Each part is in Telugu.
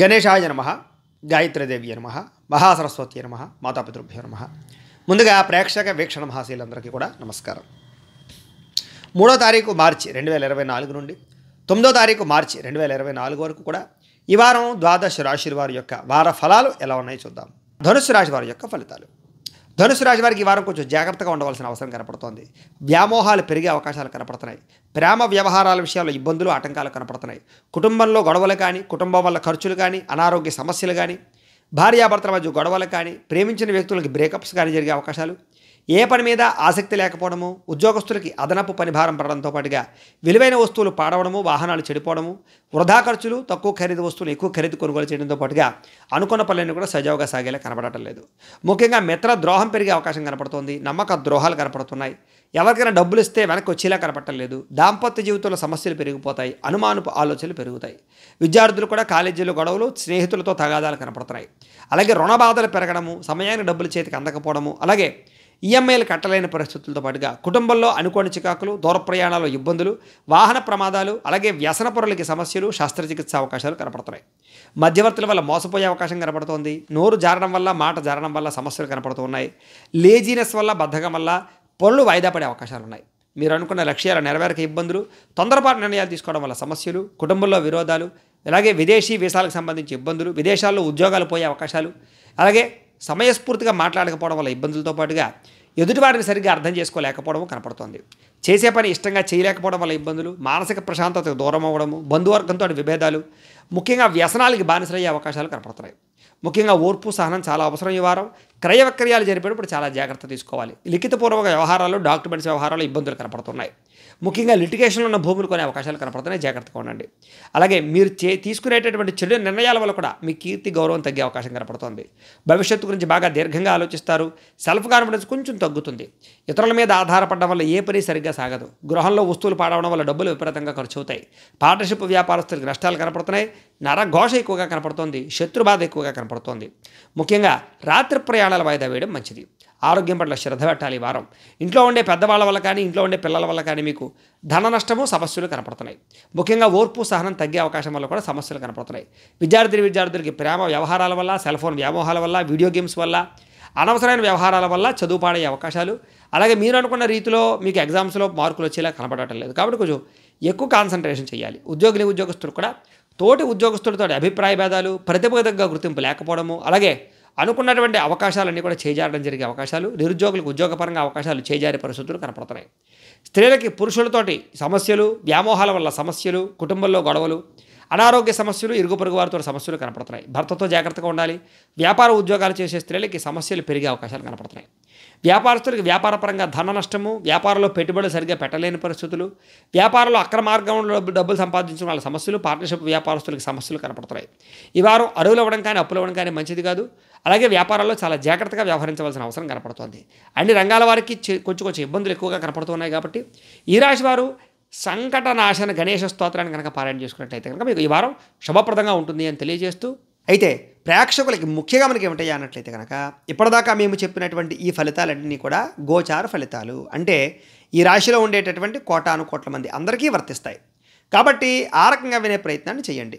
గణేశాయ నమ గాయత్రీదేవి నమ మహాసరస్వతి నమ మాతాపితృభ్యో నమ ముందుగా ప్రేక్షక వీక్షణ మహాశీలందరికీ కూడా నమస్కారం మూడో తారీఖు మార్చి రెండు వేల ఇరవై నాలుగు నుండి తొమ్మిదో తారీఖు మార్చి రెండు వేల ఇరవై నాలుగు వరకు కూడా ఈ వారం ద్వాదశ రాశి వారి యొక్క వార ఫలాలు ఎలా ఉన్నాయో చూద్దాం ధనుసు రాశి వారి యొక్క ఫలితాలు ధనుసు రాశి వారికి ఈ వారం కొంచెం జాగ్రత్తగా ఉండవలసిన అవసరం కనపడుతోంది వ్యామోహాలు పెరిగే అవకాశాలు కనపడుతున్నాయి ప్రేమ వ్యవహారాల విషయాల్లో ఇబ్బందులు ఆటంకాలు కనపడుతున్నాయి కుటుంబంలో గొడవలు కానీ కుటుంబం వల్ల ఖర్చులు కానీ అనారోగ్య సమస్యలు కానీ భార్యాభర్తల మధ్య గొడవలు కానీ ప్రేమించిన వ్యక్తులకి బ్రేకప్స్ కానీ జరిగే అవకాశాలు ఏ పని మీద ఆసక్తి లేకపోవడము ఉద్యోగస్తులకి అదనపు పనిభారం పడడంతో పాటుగా విలువైన వస్తువులు పాడవడము వాహనాలు చెడిపోవడము వృధా ఖర్చులు తక్కువ ఖరీదు వస్తువులు ఎక్కువ ఖరీదు కొనుగోలు చేయడంతో పాటుగా అనుకున్న పనులన్నీ కూడా సజావుగా సాగేలా కనబడటం లేదు ముఖ్యంగా మిత్ర ద్రోహం పెరిగే అవకాశం కనపడుతోంది నమ్మక ద్రోహాలు కనపడుతున్నాయి ఎవరికైనా డబ్బులు ఇస్తే వెనక్కి వచ్చేలా కనపడటం లేదు దాంపత్య జీవితంలో సమస్యలు పెరిగిపోతాయి అనుమానపు ఆలోచనలు పెరుగుతాయి విద్యార్థులు కూడా కాలేజీలో గొడవలు స్నేహితులతో తగాదాలు కనపడుతున్నాయి అలాగే రుణ బాధలు పెరగడము సమయానికి డబ్బులు చేతికి అందకపోవడము అలాగే ఈఎంఐలు కట్టలేని పరిస్థితులతో పాటుగా కుటుంబంలో అనుకోని చికాకులు దూర ప్రయాణాలు ఇబ్బందులు వాహన ప్రమాదాలు అలాగే వ్యసన పొరలకి సమస్యలు శస్త్రచికిత్స అవకాశాలు కనపడుతున్నాయి మధ్యవర్తుల వల్ల మోసపోయే అవకాశం కనపడుతోంది నోరు జారడం వల్ల మాట జారడం వల్ల సమస్యలు కనపడుతున్నాయి లేజీనెస్ వల్ల బద్ధకం వల్ల పనులు వాయిదా పడే అవకాశాలు ఉన్నాయి మీరు అనుకున్న లక్ష్యాల నెరవేరక ఇబ్బందులు తొందరపాటు నిర్ణయాలు తీసుకోవడం వల్ల సమస్యలు కుటుంబంలో విరోధాలు అలాగే విదేశీ వీసాలకు సంబంధించి ఇబ్బందులు విదేశాల్లో ఉద్యోగాలు పోయే అవకాశాలు అలాగే సమయస్ఫూర్తిగా మాట్లాడకపోవడం వల్ల ఇబ్బందులతో పాటుగా ఎదుటివారిని సరిగ్గా అర్థం చేసుకోలేకపోవడం కనపడుతోంది చేసే పని ఇష్టంగా చేయలేకపోవడం వల్ల ఇబ్బందులు మానసిక ప్రశాంతతకు దూరం అవ్వడము బంధువర్గంతో విభేదాలు ముఖ్యంగా వ్యసనాలకి బానిసలయ్యే అవకాశాలు కనపడుతున్నాయి ముఖ్యంగా ఓర్పు సహనం చాలా అవసరం ఈ వారం క్రయ విక్రయాలు జరిపేటప్పుడు చాలా జాగ్రత్త తీసుకోవాలి లిఖితపూర్వక వ్యవహారాలు డాక్యుమెంట్స్ వ్యవహారాలు ఇబ్బందులు కనపడుతున్నాయి ముఖ్యంగా లిటిగేషన్లో ఉన్న భూములు కొనే అవకాశాలు కనపడుతున్నాయి జాగ్రత్తగా ఉండండి అలాగే మీరు చే తీసుకునేటటువంటి చెడు నిర్ణయాల వల్ల కూడా మీ కీర్తి గౌరవం తగ్గే అవకాశం కనపడుతుంది భవిష్యత్తు గురించి బాగా దీర్ఘంగా ఆలోచిస్తారు సెల్ఫ్ కాన్ఫిడెన్స్ కొంచెం తగ్గుతుంది ఇతరుల మీద ఆధారపడడం వల్ల ఏ పని సరిగ్గా సాగదు గృహంలో వస్తువులు పాడవడం వల్ల డబ్బులు విపరీతంగా ఖర్చు అవుతాయి పార్ట్నర్షిప్ వ్యాపారస్తులకు నష్టాలు కనపడుతున్నాయి నరఘోష ఎక్కువగా కనపడుతోంది శత్రుబాధ ఎక్కువగా కనపడుతోంది ముఖ్యంగా రాత్రి ప్రయాణాలు వాయిదా వేయడం మంచిది ఆరోగ్యం పట్ల శ్రద్ధ పెట్టాలి ఈ వారం ఇంట్లో ఉండే పెద్దవాళ్ళ వల్ల కానీ ఇంట్లో ఉండే పిల్లల వల్ల కానీ మీకు ధన నష్టము సమస్యలు కనపడుతున్నాయి ముఖ్యంగా ఓర్పు సహనం తగ్గే అవకాశం వల్ల కూడా సమస్యలు కనపడుతున్నాయి విద్యార్థి విద్యార్థులకి ప్రేమ వ్యవహారాల వల్ల సెల్ ఫోన్ వ్యామోహాల వల్ల వీడియో గేమ్స్ వల్ల అనవసరమైన వ్యవహారాల వల్ల చదువు పాడే అవకాశాలు అలాగే మీరు అనుకున్న రీతిలో మీకు ఎగ్జామ్స్లో మార్కులు వచ్చేలా కనపడటం లేదు కాబట్టి కొంచెం ఎక్కువ కాన్సన్ట్రేషన్ చేయాలి ఉద్యోగులు ఉద్యోగస్తులు కూడా తోటి ఉద్యోగస్తులతో అభిప్రాయ భేదాలు ప్రతిబంధంగా గుర్తింపు లేకపోవడము అలాగే అనుకున్నటువంటి అవకాశాలన్నీ కూడా చేజారడం జరిగే అవకాశాలు నిరుద్యోగులకు ఉద్యోగపరంగా అవకాశాలు చేజారే పరిస్థితులు కనపడుతున్నాయి స్త్రీలకి పురుషులతోటి సమస్యలు వ్యామోహాల వల్ల సమస్యలు కుటుంబంలో గొడవలు అనారోగ్య సమస్యలు ఇరుగు పొరుగు వారితో సమస్యలు కనపడుతున్నాయి భర్తతో జాగ్రత్తగా ఉండాలి వ్యాపార ఉద్యోగాలు చేసే స్త్రీలకి సమస్యలు పెరిగే అవకాశాలు కనపడుతున్నాయి వ్యాపారస్తులకు వ్యాపారపరంగా ధన నష్టము వ్యాపారంలో పెట్టుబడులు సరిగ్గా పెట్టలేని పరిస్థితులు వ్యాపారంలో అక్రమార్గంలో డబ్బులు సంపాదించిన వాళ్ళ సమస్యలు పార్ట్నర్షిప్ వ్యాపారస్తులకు సమస్యలు కనపడుతున్నాయి ఈ వారం అరువులు అవ్వడం కానీ అప్పులు అవ్వడం కానీ మంచిది కాదు అలాగే వ్యాపారాల్లో చాలా జాగ్రత్తగా వ్యవహరించవలసిన అవసరం కనపడుతోంది అన్ని రంగాల వారికి కొంచెం కొంచెం ఇబ్బందులు ఎక్కువగా కనపడుతున్నాయి కాబట్టి ఈ రాశి వారు సంకటనాశన గణేష స్తోత్రాన్ని కనుక పారాయణ చేసుకున్నట్లయితే కనుక మీకు ఈ వారం శుభప్రదంగా ఉంటుంది అని తెలియజేస్తూ అయితే ప్రేక్షకులకి ముఖ్యంగా మనకి ఏమిటయ్యా అన్నట్లయితే కనుక ఇప్పటిదాకా మేము చెప్పినటువంటి ఈ ఫలితాలన్నీ కూడా గోచార ఫలితాలు అంటే ఈ రాశిలో ఉండేటటువంటి కోటాను కోట్ల మంది అందరికీ వర్తిస్తాయి కాబట్టి ఆ రకంగా వినే ప్రయత్నాన్ని చేయండి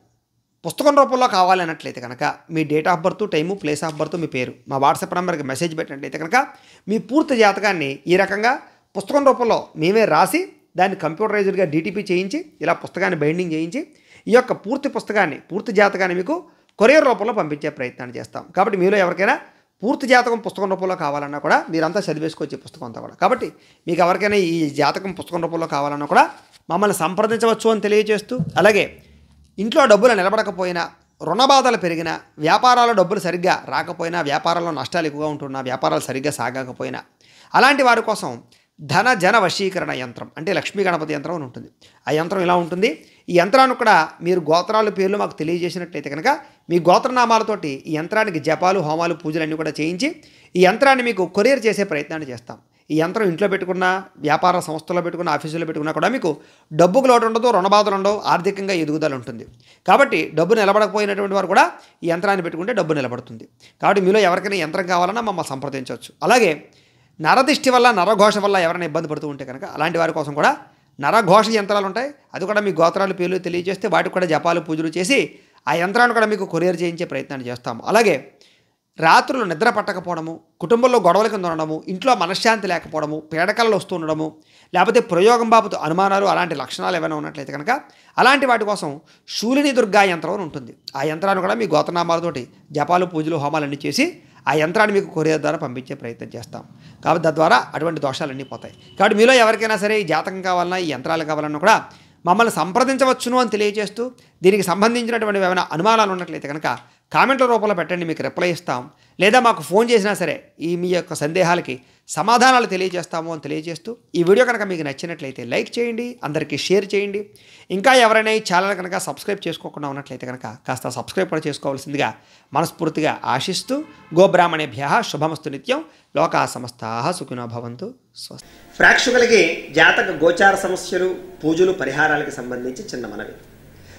పుస్తకం రూపంలో కావాలి అన్నట్లయితే కనుక మీ date of birth time place of birth మీ పేరు మా వాట్సాప్ నెంబర్కి మెసేజ్ పెట్టినట్లయితే కనుక మీ పూర్తి జాతకాన్ని ఈ రకంగా పుస్తకం రూపంలో మేమే రాసి దాన్ని కంప్యూటరైజ్డ్గా డీటీపీ చేయించి ఇలా పుస్తకాన్ని బైండింగ్ చేయించి ఈ యొక్క పూర్తి పుస్తకాన్ని పూర్తి జాతకాన్ని మీకు కొరియర్ రూపంలో పంపించే ప్రయత్నాన్ని చేస్తాం కాబట్టి మీలో ఎవరికైనా పూర్తి జాతకం పుస్తకం రూపంలో కావాలన్నా కూడా మీరంతా చదివేసుకోవచ్చు పుస్తకం అంతా కూడా కాబట్టి మీకు ఎవరికైనా ఈ జాతకం పుస్తకం రూపంలో కావాలన్నా కూడా మమ్మల్ని సంప్రదించవచ్చు అని తెలియజేస్తూ అలాగే ఇంట్లో డబ్బులు నిలబడకపోయినా రుణబాధలు పెరిగినా వ్యాపారాల డబ్బులు సరిగ్గా రాకపోయినా వ్యాపారాల్లో నష్టాలు ఎక్కువగా ఉంటున్నా వ్యాపారాలు సరిగ్గా సాగకపోయినా అలాంటి వారి కోసం ధన జన వశీకరణ యంత్రం అంటే లక్ష్మీ గణపతి యంత్రం అని ఉంటుంది ఆ యంత్రం ఇలా ఉంటుంది ఈ యంత్రాన్ని కూడా మీరు గోత్రాలు పేర్లు మాకు తెలియజేసినట్లయితే కనుక మీ గోత్రనామాలతోటి ఈ యంత్రానికి జపాలు హోమాలు పూజలు అన్నీ కూడా చేయించి ఈ యంత్రాన్ని మీకు కొరియర్ చేసే ప్రయత్నాన్ని చేస్తాం ఈ యంత్రం ఇంట్లో పెట్టుకున్న వ్యాపార సంస్థలో పెట్టుకున్న ఆఫీసులో పెట్టుకున్నా కూడా మీకు డబ్బుకు లోటు ఉండదు రుణబాధలు ఉండవు ఆర్థికంగా ఎదుగుదల ఉంటుంది కాబట్టి డబ్బు నిలబడకపోయినటువంటి వారు కూడా ఈ యంత్రాన్ని పెట్టుకుంటే డబ్బు నిలబడుతుంది కాబట్టి మీలో ఎవరికైనా యంత్రం కావాలన్నా మమ్మల్ని సంప్రదించవచ్చు అలాగే నరదిష్టి వల్ల నరఘోష వల్ల ఎవరైనా ఇబ్బంది పడుతూ ఉంటే కనుక అలాంటి వారి కోసం కూడా నరఘోష యంత్రాలు ఉంటాయి అది కూడా మీ గోత్రాలు పేర్లు తెలియజేస్తే వాటికి కూడా జపాలు పూజలు చేసి ఆ యంత్రాన్ని కూడా మీకు కొరియర్ చేయించే ప్రయత్నాన్ని చేస్తాము అలాగే రాత్రులు నిద్ర పట్టకపోవడము కుటుంబంలో గొడవల కింద ఉండడము ఇంట్లో మనశ్శాంతి లేకపోవడము పీడకలలు వస్తూ ఉండడము లేకపోతే ప్రయోగం బాబుతో అనుమానాలు అలాంటి లక్షణాలు ఏమైనా ఉన్నట్లయితే కనుక అలాంటి వాటి కోసం శూలిని దుర్గా యంత్రం అని ఉంటుంది ఆ యంత్రాన్ని కూడా మీ గోతనామాలతోటి జపాలు పూజలు హోమాలన్నీ చేసి ఆ యంత్రాన్ని మీకు కొరియర్ ద్వారా పంపించే ప్రయత్నం చేస్తాం కాబట్టి తద్వారా అటువంటి దోషాలన్నీ పోతాయి కాబట్టి మీలో ఎవరికైనా సరే ఈ జాతకం కావాలన్నా ఈ యంత్రాలు కావాలన్నా కూడా మమ్మల్ని సంప్రదించవచ్చును అని తెలియజేస్తూ దీనికి సంబంధించినటువంటి ఏమైనా అనుమానాలు ఉన్నట్లయితే కనుక కామెంట్ల రూపంలో పెట్టండి మీకు రిప్లై ఇస్తాం లేదా మాకు ఫోన్ చేసినా సరే ఈ మీ యొక్క సందేహాలకి సమాధానాలు తెలియజేస్తాము అని తెలియజేస్తూ ఈ వీడియో కనుక మీకు నచ్చినట్లయితే లైక్ చేయండి అందరికీ షేర్ చేయండి ఇంకా ఎవరైనా ఈ ఛానల్ కనుక సబ్స్క్రైబ్ చేసుకోకుండా ఉన్నట్లయితే కనుక కాస్త సబ్స్క్రైబ్ కూడా చేసుకోవాల్సిందిగా మనస్ఫూర్తిగా ఆశిస్తూ గోబ్రాహ్మణేభ్య శుభమస్తు నిత్యం లోకా సమస్తా సుఖినో భవంతు స్వస్తి ప్రేక్షకులకి జాతక గోచార సమస్యలు పూజలు పరిహారాలకు సంబంధించి చిన్న మనవి